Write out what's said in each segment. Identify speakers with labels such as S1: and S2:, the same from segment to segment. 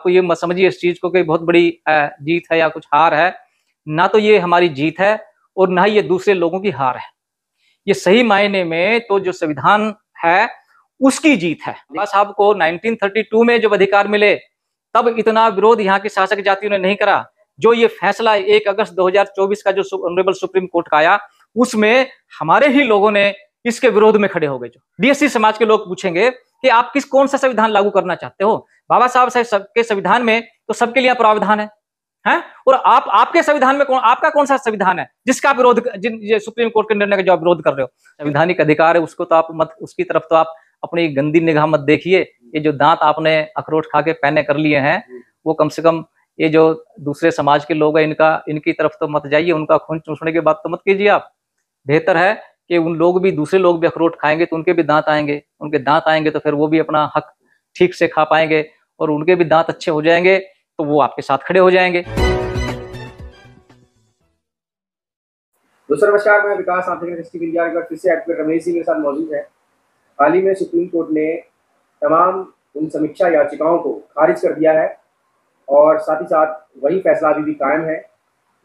S1: आपको ये मत समझिए इस चीज को कि बहुत बड़ी जीत है या कुछ हार है ना तो ये हमारी जीत है और ना ही ये दूसरे लोगों की हार है ये सही मायने में तो जो संविधान है उसकी जीत है बाबा साहब को 1932 में जब अधिकार मिले तब इतना विरोध यहाँ के शासक जातियों ने नहीं करा जो ये फैसला एक अगस्त 2024 का जो ऑनरेबल सुप्रीम कोर्ट का आया उसमें हमारे ही लोगों ने इसके विरोध में खड़े हो गए जो डीएससी समाज के लोग पूछेंगे कि आप किस कौन सा संविधान लागू करना चाहते हो बाबा साहब सबके संविधान में तो सबके लिए प्रावधान है हैं और आप आपके संविधान में कौन आपका कौन सा संविधान है जिसका विरोध जिन सुप्रीम कोर्ट के निर्णय का जो आप विरोध कर रहे हो संविधानिक अधिकार है उसको तो आप मत उसकी तरफ तो आप अपनी गंदी निगाह मत देखिए ये जो दांत आपने अखरोट खा के पहने कर लिए हैं वो कम से कम ये जो दूसरे समाज के लोग हैं इनका इनकी तरफ तो मत जाइए उनका खून चूसने की बात तो मत कीजिए आप बेहतर है कि उन लोग भी दूसरे लोग भी अखरोट खाएंगे तो उनके भी दांत आएंगे उनके दांत आएंगे तो फिर वो भी अपना हक ठीक से खा पाएंगे और उनके भी दांत अच्छे हो जाएंगे तो वो आपके साथ खड़े हो जाएंगे
S2: दूसरा नमस्कार मैं विकास रमेश जी मेरे साथ मौजूद है हाल ही में सुप्रीम कोर्ट ने तमाम उन समीक्षा याचिकाओं को खारिज कर दिया है और साथ ही साथ वही फैसला अभी भी कायम है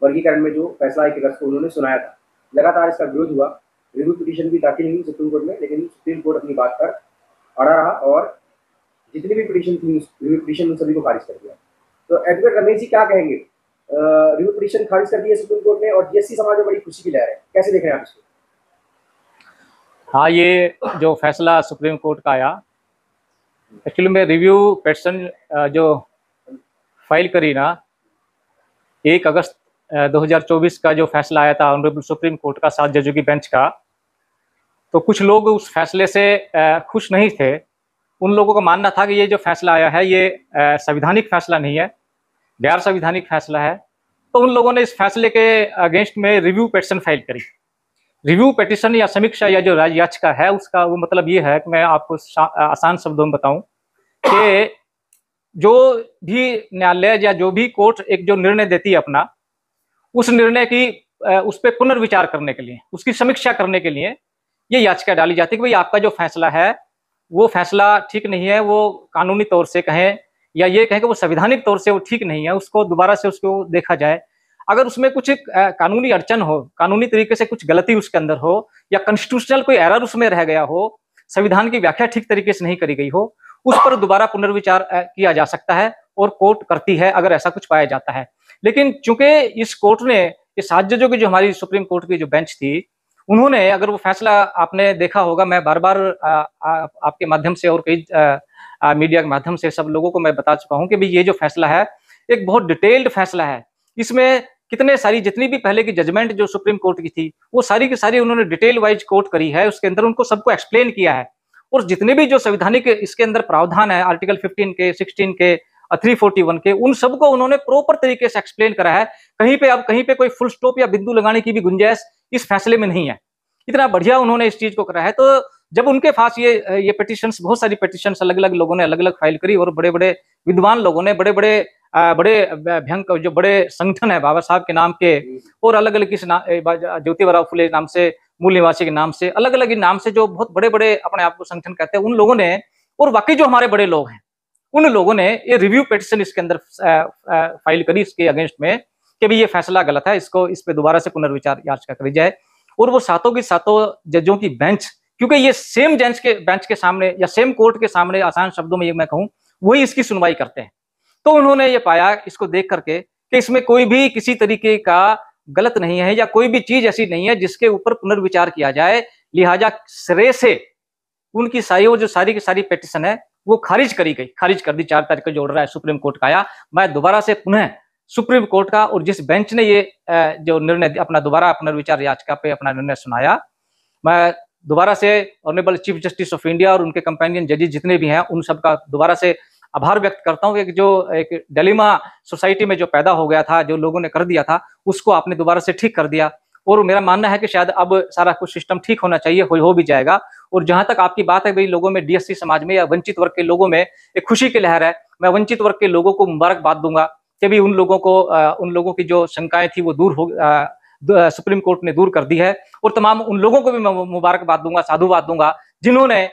S2: वर्गीकरण में जो फैसला एक अगस्त को उन्होंने सुनाया था लगातार इसका विरोध हुआ रिव्यू पिटीशन भी दाखिल हुई सुप्रीम कोर्ट में लेकिन सुप्रीम कोर्ट अपनी बात पर अड़ा रहा और जितनी भी पिटीशन थी रिव्यू पिटीशन उन सभी को खारिज कर दिया तो एडवोकेट रमेश जी क्या कहेंगे रिव्यू पिटीशन खारिज कर दी है सुप्रीम कोर्ट ने और जीएससी समाज में बड़ी खुशी की लहर है कैसे देख रहे हैं आप इसको
S1: हाँ ये जो फैसला सुप्रीम कोर्ट का आया एक्चुअली में रिव्यू पेटिशन जो फाइल करी ना एक अगस्त 2024 का जो फैसला आया था ऑनरेबल सुप्रीम कोर्ट का सात जजों की बेंच का तो कुछ लोग उस फैसले से खुश नहीं थे उन लोगों का मानना था कि ये जो फैसला आया है ये संविधानिक फैसला नहीं है गैर संविधानिक फैसला है तो उन लोगों ने इस फैसले के अगेंस्ट में रिव्यू पटिशन फाइल करी रिव्यू पटिशन या समीक्षा या जो राज याचिका है उसका वो मतलब ये है कि मैं आपको आसान शब्दों में बताऊं कि जो भी न्यायालय या जो भी कोर्ट एक जो निर्णय देती है अपना उस निर्णय की उस पर पुनर्विचार करने के लिए उसकी समीक्षा करने के लिए ये याचिका डाली जाती है कि भाई आपका जो फैसला है वो फैसला ठीक नहीं है वो कानूनी तौर से कहें या ये कहें कि वो संविधानिक तौर से वो ठीक नहीं है उसको दोबारा से उसको देखा जाए अगर उसमें कुछ कानूनी अड़चन हो कानूनी तरीके से कुछ गलती उसके अंदर हो या कॉन्स्टिट्यूशनल कोई एरर उसमें रह गया हो संविधान की व्याख्या ठीक तरीके से नहीं करी गई हो उस पर दोबारा पुनर्विचार किया जा सकता है और कोर्ट करती है अगर ऐसा कुछ पाया जाता है लेकिन चूंकि इस कोर्ट ने इस राज्य जो कि जो हमारी सुप्रीम कोर्ट की जो बेंच थी उन्होंने अगर वो फैसला आपने देखा होगा मैं बार बार आ, आ, आपके माध्यम से और कई मीडिया के माध्यम से सब लोगों को मैं बता चुका हूँ कि भाई ये जो फैसला है एक बहुत डिटेल्ड फैसला है इसमें कितने सारी जितनी भी पहले की जजमेंट जो सुप्रीम कोर्ट की थी वो सारी की सारी उन्होंने डिटेल वाइज कोर्ट करी है उसके अंदर उनको सबको एक्सप्लेन किया है और जितने भी जो संवैधानिक इसके अंदर प्रावधान है आर्टिकल 15 के 16 के थ्री वन के उन सबको उन्होंने प्रॉपर तरीके से एक्सप्लेन करा है कहीं पे अब कहीं पे कोई फुल स्टॉप या बिंदु लगाने की भी गुंजाइश इस फैसले में नहीं है इतना बढ़िया उन्होंने इस चीज को करा है तो जब उनके पास ये ये पिटिशन बहुत सारी पिटिशन अलग अलग लोगों ने अलग अलग फाइल करी और बड़े बड़े विद्वान लोगों ने बड़े बड़े बड़े भयंकर जो बड़े संगठन है बाबा साहब के नाम के और अलग अलग नाम ज्योतिवराव फुले नाम से मूल निवासी के नाम से अलग अलग नाम से जो बहुत बड़े बड़े अपने आप को संगठन कहते हैं उन लोगों ने और बाकी जो हमारे बड़े लोग हैं उन लोगों ने ये रिव्यू पिटिशन इसके अंदर फाइल करी इसके अगेंस्ट में कि भाई ये फैसला गलत है इसको इस पर दोबारा से पुनर्विचार याचिका करी जाए और वो सातों की सातों जजों की बेंच क्योंकि ये सेम जेंच के बेंच के सामने या सेम कोर्ट के सामने आसान शब्दों में ये मैं कहूँ वही इसकी सुनवाई करते हैं तो उन्होंने ये पाया इसको देख करके कि इसमें कोई भी किसी तरीके का गलत नहीं है या कोई भी चीज ऐसी नहीं है जिसके ऊपर पुनर्विचार किया जाए लिहाजा श्रेय से उनकी सारी वो जो सारी की सारी पिटिशन है वो खारिज करी गई खारिज कर दी चार तारीख को जो ऑर्डर है सुप्रीम कोर्ट का आया मैं दोबारा से पुनः सुप्रीम कोर्ट का और जिस बेंच ने ये जो निर्णय अपना दोबारा पुनर्विचार याचिका पे अपना निर्णय सुनाया मैं दोबारा से honourable chief justice of India और उनके कंपेनियन जजेज जितने भी हैं उन सब का दोबारा से आभार व्यक्त करता हूँ कि जो एक डलीमा सोसाइटी में जो पैदा हो गया था जो लोगों ने कर दिया था उसको आपने दोबारा से ठीक कर दिया और मेरा मानना है कि शायद अब सारा कुछ सिस्टम ठीक होना चाहिए हो, हो भी जाएगा और जहां तक आपकी बात है भाई लोगों में डीएससी समाज में या वंचित वर्ग के लोगों में एक खुशी की लहर है मैं वंचित वर्ग के लोगों को मुबारकबाद दूंगा से भी उन लोगों को उन लोगों की जो शंकाएं थी वो दूर हो सुप्रीम कोर्ट ने दूर कर दी है और तमाम उन लोगों को भी मैं मुबारकबाद दूंगा साधुवाद दूंगा जिन्होंने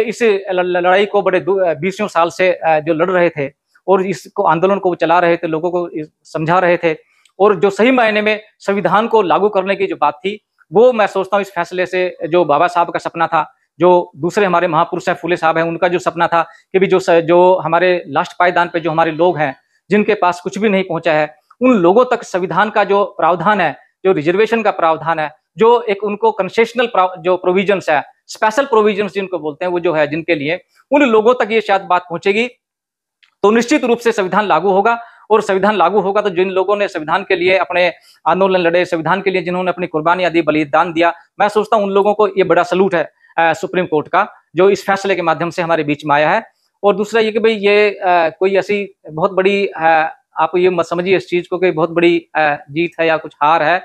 S1: इस लड़ाई को बड़े बीसों साल से जो लड़ रहे थे और इसको आंदोलन को चला रहे थे लोगों को समझा रहे थे और जो सही मायने में संविधान को लागू करने की जो बात थी वो मैं सोचता हूँ इस फैसले से जो बाबा साहब का सपना था जो दूसरे हमारे महापुरुष हैं फूले साहब हैं उनका जो सपना था कि भी जो जो हमारे लास्ट पायदान पे जो हमारे लोग हैं जिनके पास कुछ भी नहीं पहुंचा है उन लोगों तक संविधान का जो प्रावधान है जो रिजर्वेशन का प्रावधान है जो एक उनको कंसेशनल जो प्रोविजन है स्पेशल प्रोविजन जिनको बोलते हैं वो जो है जिनके लिए उन लोगों तक ये शायद बात पहुंचेगी तो निश्चित रूप से संविधान लागू होगा और संविधान लागू होगा तो जिन लोगों ने संविधान के लिए अपने आंदोलन लड़े संविधान के लिए जिन्होंने अपनी कुर्बानी आदि बलिदान दिया मैं सोचता हूं उन लोगों को ये बड़ा सलूट है सुप्रीम कोर्ट का जो इस फैसले के माध्यम से हमारे बीच में आया है और दूसरा ये कि भाई ये आ, कोई ऐसी बहुत बड़ी आ, आप ये मत समझिए इस चीज़ को कि बहुत बड़ी आ, जीत है या कुछ हार है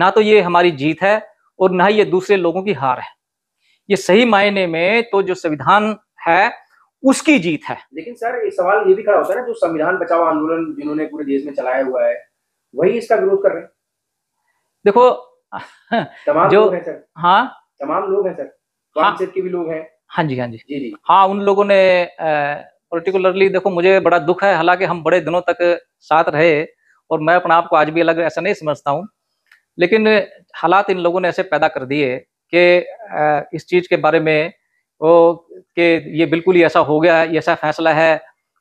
S1: ना तो ये हमारी जीत है और ना ही ये दूसरे लोगों की हार है ये सही मायने में तो जो संविधान है उसकी जीत है
S2: लेकिन सर ये सवाल ये भी खड़ा होता है ना जो संविधान बचाओ आंदोलन जिन्होंने पूरे देश में चलाया हुआ है वही इसका विरोध कर रहे हैं
S1: देखो तमाम जो लोग हैं सर हाँ
S2: तमाम लोग हैं सर हाँ, के भी लोग हैं
S1: हाँ जी हाँ जी जी जी हाँ उन लोगों ने पर्टिकुलरली देखो मुझे बड़ा दुख है हालांकि हम बड़े दिनों तक साथ रहे और मैं अपने आप को आज भी अलग ऐसा नहीं समझता हूँ लेकिन हालात इन लोगों ने ऐसे पैदा कर दिए कि इस चीज़ के बारे में वो कि ये बिल्कुल ही ऐसा हो गया है ऐसा फैसला है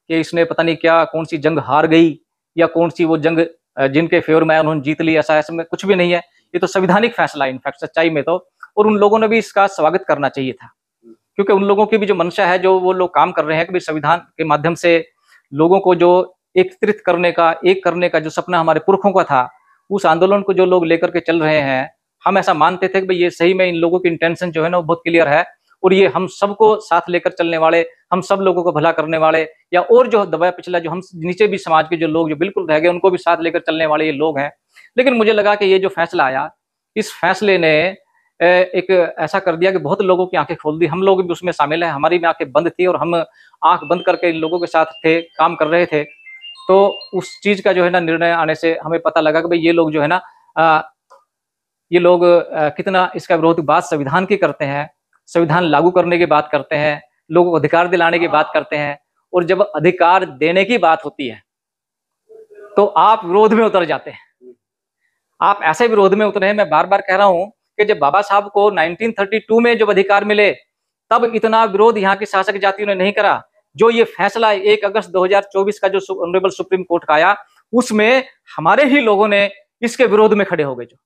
S1: कि इसने पता नहीं क्या कौन सी जंग हार गई या कौन सी वो जंग जिनके फेवर में उन्होंने जीत ली ऐसा ऐसा में कुछ भी नहीं है ये तो संविधानिक फैसला है इनफैक्ट सच्चाई में तो और उन लोगों ने भी इसका स्वागत करना चाहिए था क्योंकि उन लोगों की भी जो मंशा है जो वो लोग काम कर रहे हैं कभी संविधान के माध्यम से लोगों को जो एकत्रित करने का एक करने का जो सपना हमारे पुरखों का था उस आंदोलन को जो लोग लेकर के चल रहे हैं हम ऐसा मानते थे कि भाई ये सही में इन लोगों की इंटेंशन जो है ना वो बहुत क्लियर है और ये हम सबको साथ लेकर चलने वाले हम सब लोगों को भला करने वाले या और जो दबाया पिछला जो हम नीचे भी समाज के जो लोग जो बिल्कुल रह गए उनको भी साथ लेकर चलने वाले ये लोग हैं लेकिन मुझे लगा कि ये जो फैसला आया इस फैसले ने एक ऐसा कर दिया कि बहुत लोगों की आंखें खोल दी हम लोग भी उसमें शामिल हैं हमारी भी आंखें बंद थी और हम आंख बंद करके इन लोगों के साथ थे काम कर रहे थे तो उस चीज का जो है ना निर्णय आने से हमें पता लगा कि भाई ये लोग जो है ना ये लोग कितना इसका विरोध बात संविधान की करते हैं संविधान लागू करने की बात करते हैं लोगों को अधिकार दिलाने की बात करते हैं और जब अधिकार देने की बात होती है तो आप विरोध में उतर जाते हैं आप ऐसे विरोध में उतरे हैं मैं बार बार कह रहा हूं कि जब बाबा साहब को 1932 में जब अधिकार मिले तब इतना विरोध यहाँ की शासक जातियों ने नहीं करा जो ये फैसला एक अगस्त 2024 का जो ऑनरेबल सुप्रीम कोर्ट का आया उसमें हमारे ही लोगों ने इसके विरोध में खड़े हो गए जो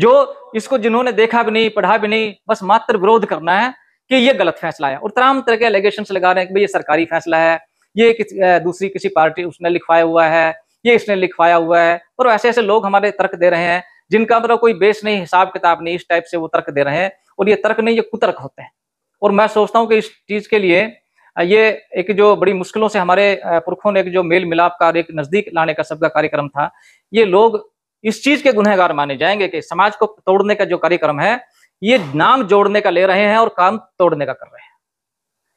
S1: जो इसको जिन्होंने देखा भी नहीं पढ़ा भी नहीं बस मात्र विरोध करना है कि ये गलत फैसला है और तमाम तरह के एलिगेशन लगा रहे हैं कि भाई ये सरकारी फैसला है ये किस, दूसरी किसी पार्टी उसने लिखवाया हुआ है ये इसने लिखवाया हुआ है और ऐसे ऐसे लोग हमारे तर्क दे रहे हैं जिनका मतलब कोई बेस नहीं हिसाब किताब नहीं इस टाइप से वो तर्क दे रहे हैं और ये तर्क नहीं ये कुतर्क होते हैं और मैं सोचता हूँ कि इस चीज़ के लिए ये एक जो बड़ी मुश्किलों से हमारे पुरखों ने एक जो मेल मिलाप का एक नज़दीक लाने का सबका कार्यक्रम था ये लोग इस चीज़ के गुनहगार माने जाएंगे कि समाज को तोड़ने का जो कार्यक्रम है ये नाम जोड़ने का ले रहे हैं और काम तोड़ने का कर रहे हैं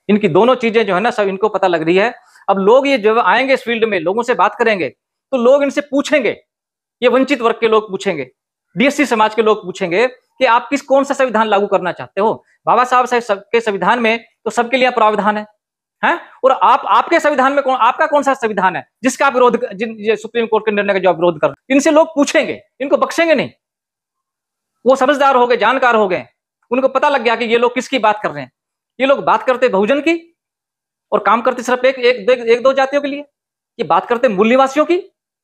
S1: इनकी दोनों चीज़ें जो है ना सब इनको पता लग रही है अब लोग ये जब आएंगे इस फील्ड में लोगों से बात करेंगे तो लोग इनसे पूछेंगे ये वंचित वर्ग के लोग पूछेंगे बीएससी समाज के लोग पूछेंगे कि आप किस कौन सा संविधान लागू करना चाहते हो बाबा साहब साहब के संविधान में तो सबके लिए प्रावधान है हैं और आप आपके संविधान में कौन आपका कौन सा संविधान है जिसका आप विरोध जिन सुप्रीम कोर्ट के निर्णय का जो आप विरोध कर इनसे लोग पूछेंगे इनको बख्शेंगे नहीं वो समझदार हो गए जानकार हो गए उनको पता लग गया कि ये लोग किसकी बात कर रहे हैं ये लोग बात करते बहुजन की और काम करते सिर्फ एक एक, एक दो जातियों के लिए ये बात करते मूल निवासियों की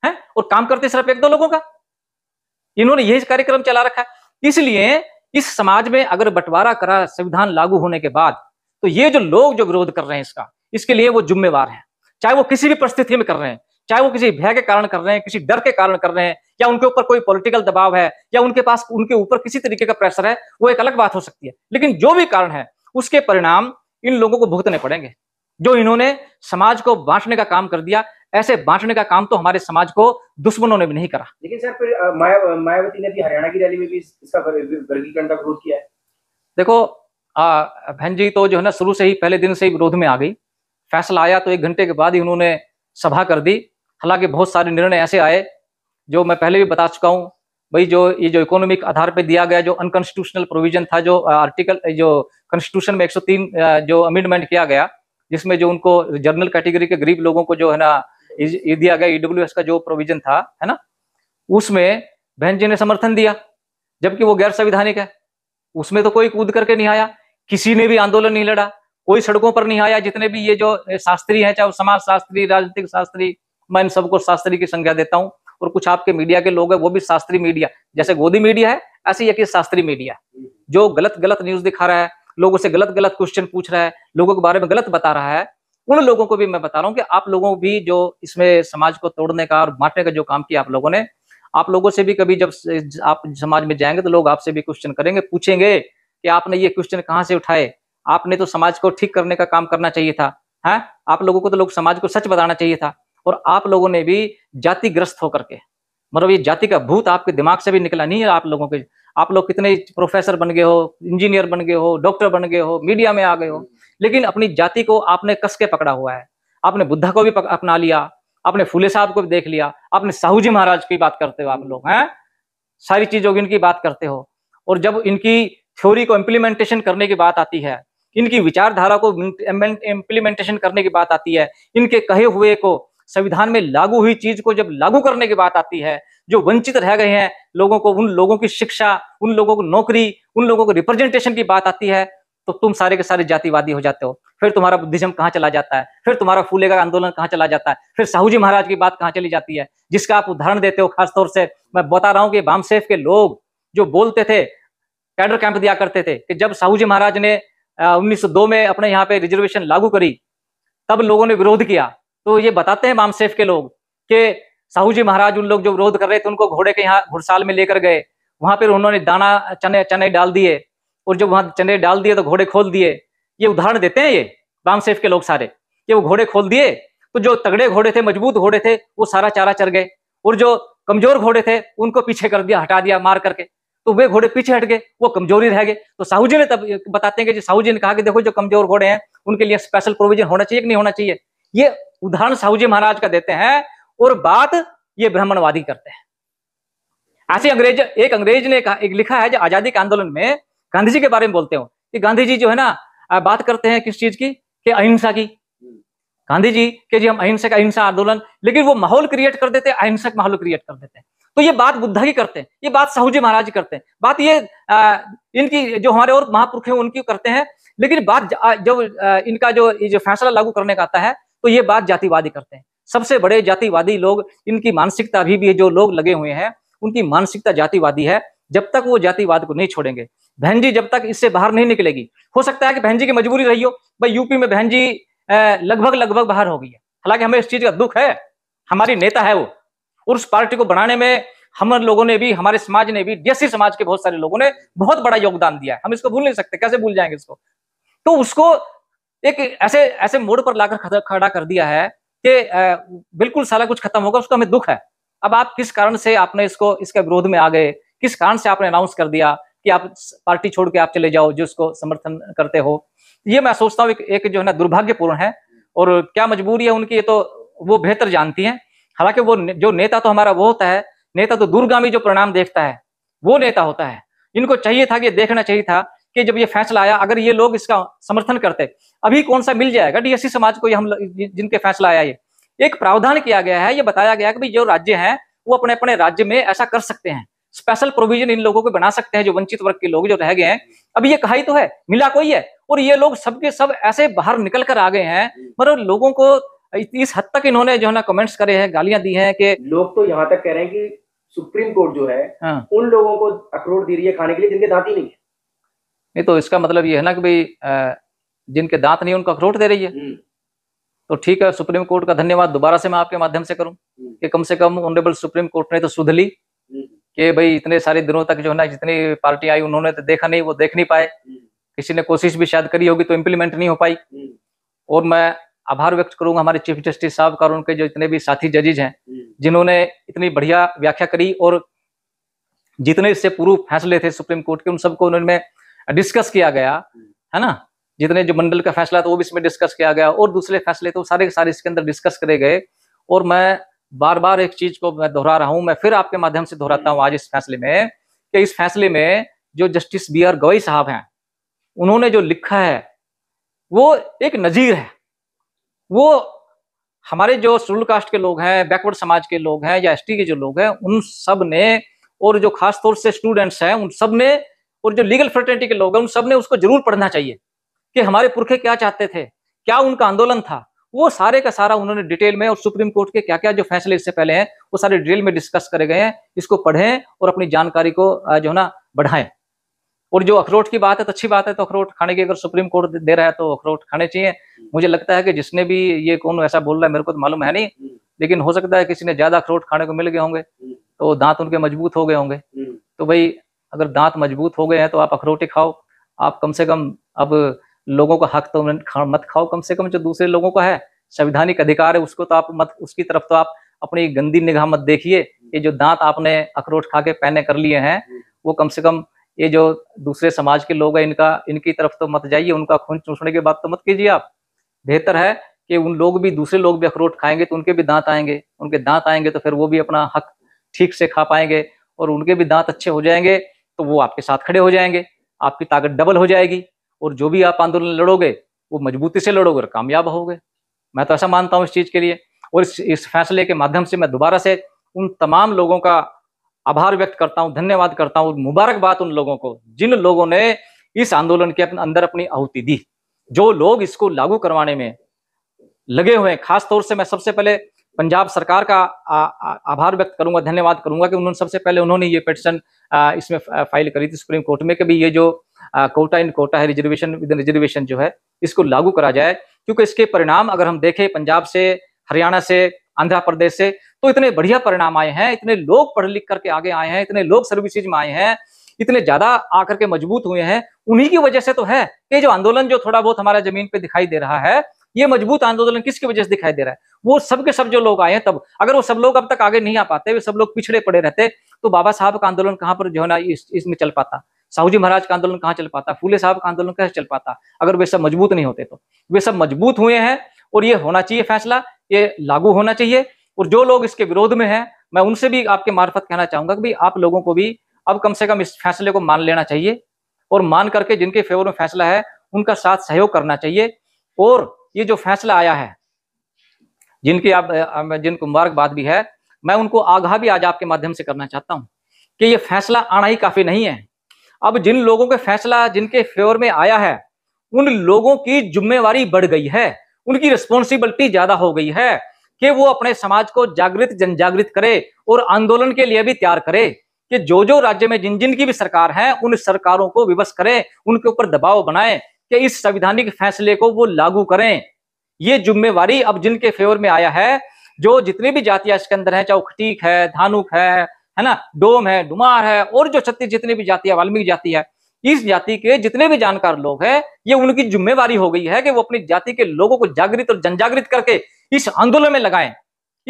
S1: है और काम करते सिर्फ एक दो लोगों का इन्होंने यही कार्यक्रम चला रखा है इसलिए इस समाज में अगर बंटवारा करा संविधान लागू होने के बाद तो ये जो लोग जो विरोध कर रहे हैं इसका इसके लिए वो जिम्मेवार है चाहे वो किसी भी परिस्थिति में कर रहे हैं चाहे वो किसी भय के कारण कर रहे हैं किसी डर के कारण कर रहे हैं या उनके ऊपर कोई पॉलिटिकल दबाव है या उनके पास उनके ऊपर किसी तरीके का प्रेशर है वो एक अलग बात हो सकती है लेकिन जो भी कारण है उसके परिणाम इन लोगों को भुगतने पड़ेंगे जो इन्होंने समाज को बांटने का काम कर दिया ऐसे बांटने का काम तो हमारे समाज को दुश्मनों ने भी नहीं करा
S2: लेकिन सर फिर मायावती ने भी हरियाणा की रैली में भी इसका वर्गीकरण का विरोध किया है
S1: देखो बहन जी तो जो है ना शुरू से ही पहले दिन से ही विरोध में आ गई फैसला आया तो एक घंटे के बाद ही उन्होंने सभा कर दी हालांकि बहुत सारे निर्णय ऐसे आए जो मैं पहले भी बता चुका हूँ भाई जो ये जो इकोनॉमिक आधार पे दिया गया जो अनकॉन्स्टिट्यूशनल प्रोविजन था जो आर्टिकल जो कॉन्स्टिट्यूशन में 103 जो अमेंडमेंट किया गया जिसमें जो उनको जनरल कैटेगरी के गरीब लोगों को जो है ना ये दिया गया ईडब्ल्यू e का जो प्रोविजन था है ना उसमें बहन जी ने समर्थन दिया जबकि वो गैर संविधानिक है उसमें तो कोई कूद करके नहीं आया किसी ने भी आंदोलन नहीं लड़ा कोई सड़कों पर नहीं आया जितने भी ये जो शास्त्री हैं चाहे वो समाज शास्त्री राजनीतिक शास्त्री मैं इन सबको शास्त्री की संज्ञा देता हूँ और कुछ आपके मीडिया के लोग हैं वो भी शास्त्री मीडिया जैसे गोदी मीडिया है ऐसे ही शास्त्री मीडिया जो गलत गलत न्यूज दिखा रहा है लोगों से गलत गलत क्वेश्चन पूछ रहा है लोगों के बारे में गलत बता रहा है उन लोगों को भी मैं बता रहा हूँ कि आप लोगों भी जो इसमें समाज को तोड़ने का और बांटने का जो काम किया आप लोगों ने आप लोगों से भी कभी जब आप समाज में जाएंगे तो लोग आपसे भी क्वेश्चन करेंगे पूछेंगे कि आपने ये क्वेश्चन कहाँ से उठाए आपने तो समाज को ठीक करने का काम करना चाहिए था है आप लोगों को तो लोग समाज को सच बताना चाहिए था और आप लोगों ने भी जातिग्रस्त होकर के मतलब ये जाति का भूत आपके दिमाग से भी निकला नहीं है आप लोगों के आप लोग कितने प्रोफेसर बन गए हो इंजीनियर बन गए हो डॉक्टर बन गए हो मीडिया में आ गए हो लेकिन अपनी जाति को आपने कस के पकड़ा हुआ है आपने बुद्धा को भी अपना लिया आपने फूले साहब को भी देख लिया आपने साहू जी महाराज की बात करते हो आप लोग हैं सारी चीजों की इनकी बात करते हो और जब इनकी थ्योरी को इम्प्लीमेंटेशन करने की बात आती है इनकी विचारधारा को इम्प्लीमेंटेशन करने की बात आती है इनके कहे हुए को संविधान में लागू हुई चीज को जब लागू करने की बात आती है जो वंचित रह गए हैं लोगों को उन लोगों की शिक्षा उन लोगों को नौकरी उन लोगों को रिप्रेजेंटेशन की बात आती है तो तुम सारे के सारे जातिवादी हो जाते हो फिर तुम्हारा बुद्धिज्म कहाँ चला जाता है फिर तुम्हारा फूले का आंदोलन कहाँ चला जाता है फिर साहू जी महाराज की बात कहाँ चली जाती है जिसका आप उदाहरण देते हो खासतौर से मैं बता रहा हूँ कि बामसेफ के लोग जो बोलते थे कैडर कैंप दिया करते थे कि जब साहू जी महाराज ने उन्नीस में अपने यहाँ पे रिजर्वेशन लागू करी तब लोगों ने विरोध किया तो ये बताते हैं बामसेफ के लोग कि साहू जी महाराज उन लोग जो विरोध कर रहे थे उनको घोड़े के यहाँ घुड़साल में लेकर गए वहां पर उन्होंने दाना चने चने डाल दिए और जब वहां चने डाल दिए तो घोड़े खोल दिए ये उदाहरण देते हैं ये बाम सेफ के लोग सारे कि वो घोड़े खोल दिए तो जो तगड़े घोड़े थे मजबूत घोड़े थे वो सारा चारा चर गए और जो कमजोर घोड़े थे उनको पीछे कर दिया हटा दिया मार करके तो वे घोड़े पीछे हट गए वो कमजोरी रह गए तो साहू जी ने तब बताते हैं कि जो साहू जी ने कहा कि देखो जो कमजोर घोड़े हैं उनके लिए स्पेशल प्रोविजन होना चाहिए कि नहीं होना चाहिए ये उदाहरण साहू जी महाराज का देते हैं और बात ये ब्राह्मणवादी करते हैं ऐसे अंग्रेज एक अंग्रेज ने कहा एक लिखा है जो आजादी के आंदोलन में गांधी जी के बारे में बोलते हो कि गांधी जी जो है ना बात करते हैं किस चीज की कि अहिंसा की गांधी जी के जी हम अहिंसक अहिंसा आंदोलन लेकिन वो माहौल क्रिएट कर देते हैं अहिंसक माहौल क्रिएट कर देते हैं तो ये बात बुद्धा की करते हैं ये बात साहू जी महाराज करते हैं बात ये आ, इनकी जो हमारे और महापुरुष हैं उनकी करते हैं लेकिन बात जब इनका जो जो फैसला लागू करने का आता है तो ये बात जातिवादी करते हैं सबसे बड़े जातिवादी लोग इनकी मानसिकता अभी भी जो लोग लगे हुए हैं उनकी मानसिकता जातिवादी है जब तक वो जातिवाद को नहीं छोड़ेंगे बहन जी जब तक इससे बाहर नहीं निकलेगी हो सकता है कि बहन जी की मजबूरी रही हो भाई यूपी में बहन जी लगभग लगभग बाहर हो गई है हालांकि हमें इस चीज का दुख है हमारी नेता है वो और उस पार्टी को बनाने में हम लोगों ने भी हमारे समाज ने भी डीएससी समाज के बहुत सारे लोगों ने बहुत बड़ा योगदान दिया है हम इसको भूल नहीं सकते कैसे भूल जाएंगे इसको तो उसको एक ऐसे ऐसे मोड़ पर लाकर खड़ा कर दिया है कि बिल्कुल सारा कुछ खत्म होगा उसका हमें दुख है अब आप किस कारण से आपने इसको इसके विरोध में आ गए किस कारण से आपने अनाउंस कर दिया कि आप पार्टी छोड़ के आप चले जाओ जो उसको समर्थन करते हो ये मैं सोचता हूँ एक, एक जो है ना दुर्भाग्यपूर्ण है और क्या मजबूरी है उनकी ये तो वो बेहतर जानती है हालांकि वो ने, जो नेता तो हमारा वो होता है नेता तो दूरगामी जो परिणाम देखता है वो नेता होता है जिनको चाहिए था कि देखना चाहिए था कि जब ये फैसला आया अगर ये लोग इसका समर्थन करते अभी कौन सा मिल जाएगा डीएससी समाज को ये हम जिनके फैसला आया ये एक प्रावधान किया गया है ये बताया गया कि जो राज्य हैं वो अपने अपने राज्य में ऐसा कर सकते हैं स्पेशल प्रोविजन इन लोगों को बना सकते हैं जो वंचित वर्ग के लोग जो रह गए हैं अब ये कहा ही तो है मिला कोई है और ये लोग सबके सब ऐसे बाहर निकल कर आ गए हैं मतलब लोगों को इस हद तक इन्होंने जो है ना कमेंट्स करे
S2: हैं गालियां दी हैं कि लोग तो यहाँ तक कह रहे हैं कि सुप्रीम कोर्ट जो है हाँ। उन लोगों को अखरोट दे रही है खाने के लिए जिनके दांत ही नहीं है
S1: नहीं तो इसका मतलब ये है ना कि भाई जिनके दांत नहीं उनको अखरोट दे रही है हम्म। तो ठीक है सुप्रीम कोर्ट का धन्यवाद दोबारा से मैं आपके माध्यम से करूं हम्म। कि कम से कम ऑनरेबल सुप्रीम कोर्ट ने तो सुध ली कि भाई इतने सारे दिनों तक जो है ना जितनी पार्टी आई उन्होंने तो देखा नहीं वो देख नहीं पाए किसी ने कोशिश भी शायद करी होगी तो इम्प्लीमेंट नहीं हो पाई और मैं आभार व्यक्त करूंगा हमारे चीफ जस्टिस साहब का और उनके जो इतने भी साथी जजेज हैं जिन्होंने इतनी बढ़िया व्याख्या करी और जितने इससे पूर्व फैसले थे सुप्रीम कोर्ट के उन सबको उन्होंने डिस्कस किया गया है ना जितने जो मंडल का फैसला था वो भी इसमें डिस्कस किया गया और दूसरे फैसले तो सारे के सारे इसके अंदर डिस्कस करे गए और मैं बार बार एक चीज को मैं दोहरा रहा हूं मैं फिर आपके माध्यम से दोहराता हूं आज इस फैसले में कि इस फैसले में जो जस्टिस बी आर गवई साहब हैं उन्होंने जो लिखा है वो एक नजीर है वो हमारे जो शेड्यूल कास्ट के लोग हैं बैकवर्ड समाज के लोग हैं या एस के जो लोग हैं उन सब ने और जो खास तौर से स्टूडेंट्स हैं उन सब ने और जो लीगल फ्रेटर्निटी के लोग हैं उन सब ने उसको जरूर पढ़ना चाहिए कि हमारे पुरखे क्या चाहते थे क्या उनका आंदोलन था वो सारे का सारा उन्होंने डिटेल में और सुप्रीम कोर्ट के क्या क्या जो फैसले इससे पहले हैं वो सारे डिटेल में डिस्कस करे गए हैं इसको पढ़ें और अपनी जानकारी को जो है ना बढ़ाएं और जो अखरोट की बात है तो अच्छी बात है तो अखरोट खाने की अगर सुप्रीम कोर्ट दे रहा है तो अखरोट खाने चाहिए मुझे लगता है कि जिसने भी ये कौन ऐसा बोल रहा है मेरे को तो मालूम है नहीं लेकिन हो सकता है किसी ने ज्यादा अखरोट खाने को मिल गए होंगे तो दांत उनके मजबूत हो गए होंगे तो भाई अगर दांत मजबूत हो गए हैं तो आप अखरोट ही खाओ आप कम से कम अब लोगों का हक तो मत खाओ कम से कम जो दूसरे लोगों का है संविधानिक अधिकार है उसको तो आप मत उसकी तरफ तो आप अपनी गंदी निगाह मत देखिए ये जो दांत आपने अखरोट खा के पहने कर लिए हैं वो कम से कम ये जो दूसरे समाज के लोग हैं इनका इनकी तरफ तो मत जाइए उनका खून चूसने की बात तो मत कीजिए आप बेहतर है कि उन लोग भी दूसरे लोग भी अखरोट खाएंगे तो उनके भी दांत आएंगे उनके दांत आएंगे तो फिर वो भी अपना हक ठीक से खा पाएंगे और उनके भी दांत अच्छे हो जाएंगे तो वो आपके साथ खड़े हो जाएंगे आपकी ताकत डबल हो जाएगी और जो भी आप आंदोलन लड़ोगे वो मजबूती से लड़ोगे और कामयाब होगे मैं तो ऐसा मानता हूँ इस चीज़ के लिए और इस इस फैसले के माध्यम से मैं दोबारा से उन तमाम लोगों का आभार व्यक्त करता हूँ धन्यवाद करता हूँ मुबारकबाद उन लोगों को जिन लोगों ने इस आंदोलन के अंदर अपनी आहुति दी जो लोग इसको लागू करवाने में लगे हुए हैं खास तौर से मैं सबसे पहले पंजाब सरकार का आभार व्यक्त करूंगा धन्यवाद करूंगा कि उन्होंने सबसे पहले उन्होंने ये पिटिशन इसमें फाइल करी थी सुप्रीम कोर्ट में कि भी ये जो कोटा इन कोटा है रिजर्वेशन विद रिजर्वेशन जो है इसको लागू करा जाए क्योंकि इसके परिणाम अगर हम देखें पंजाब से हरियाणा से आंध्र प्रदेश से तो इतने बढ़िया परिणाम आए हैं इतने लोग पढ़ लिख करके आगे आए हैं इतने लोग सर्विसेज में आए हैं इतने ज्यादा आकर के मजबूत हुए हैं उन्हीं की वजह से तो है ये जो आंदोलन जो थोड़ा बहुत हमारा जमीन पे दिखाई दे रहा है ये मजबूत आंदोलन किसकी वजह से दिखाई दे रहा है वो सब के सब जो लोग आए हैं तब अगर वो सब लोग अब तक आगे नहीं आ पाते वे सब लोग पिछड़े पड़े रहते तो बाबा साहब का आंदोलन कहाँ पर जो है ना इसमें इस चल पाता साहूजी जी महाराज का आंदोलन कहाँ चल पाता फूले साहब का आंदोलन कैसे चल पाता अगर वे सब मजबूत नहीं होते तो वे सब मजबूत हुए हैं और ये होना चाहिए फैसला ये लागू होना चाहिए और जो लोग इसके विरोध में हैं मैं उनसे भी आपके मार्फत कहना चाहूंगा कि भाई आप लोगों को भी अब कम से कम इस फैसले को मान लेना चाहिए और मान करके जिनके फेवर में फैसला है उनका साथ सहयोग करना चाहिए और ये जो फैसला आया है जिनकी आप जिनको मुबारकबाद भी है मैं उनको आगाह भी आज आपके माध्यम से करना चाहता हूँ कि ये फैसला आना ही काफी नहीं है अब जिन लोगों के फैसला जिनके फेवर में आया है उन लोगों की जिम्मेवारी बढ़ गई है उनकी रिस्पॉन्सिबिलिटी ज्यादा हो गई है कि वो अपने समाज को जागृत जन जागृत करे और आंदोलन के लिए भी तैयार करे कि जो जो राज्य में जिन जिन की भी सरकार है उन सरकारों को विवश करें उनके ऊपर दबाव बनाए कि इस संविधानिक फैसले को वो लागू करें ये जिम्मेवारी अब जिनके फेवर में आया है जो जितनी भी जातियां इसके अंदर है चाहे उखटीक है धानुक है है ना डोम है डुमार है और जो छत्तीस जितनी भी जाति है वाल्मीकि जाति है इस जाति के जितने भी जानकार लोग हैं ये उनकी जिम्मेवारी हो गई है कि वो अपनी जाति के लोगों को जागृत और जनजागृत करके इस आंदोलन में लगाएं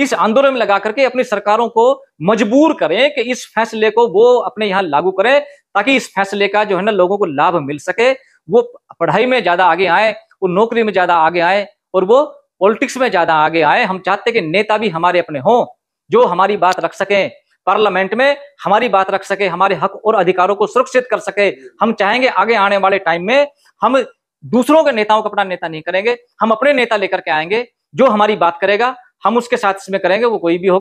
S1: इस आंदोलन में लगा करके अपनी सरकारों को मजबूर करें कि इस फैसले को वो अपने यहाँ लागू करें ताकि इस फैसले का जो है ना लोगों को लाभ मिल सके वो पढ़ाई में ज्यादा आगे आए वो नौकरी में ज्यादा आगे आए और वो पॉलिटिक्स में ज्यादा आगे आए हम चाहते कि नेता भी हमारे अपने हों जो हमारी बात रख सकें पार्लियामेंट में हमारी बात रख सके हमारे हक और अधिकारों को सुरक्षित कर सके हम चाहेंगे आगे आने वाले टाइम में हम दूसरों के नेताओं को अपना नेता नहीं करेंगे हम अपने नेता लेकर के आएंगे जो हमारी बात करेगा हम उसके साथ इसमें करेंगे वो कोई भी हो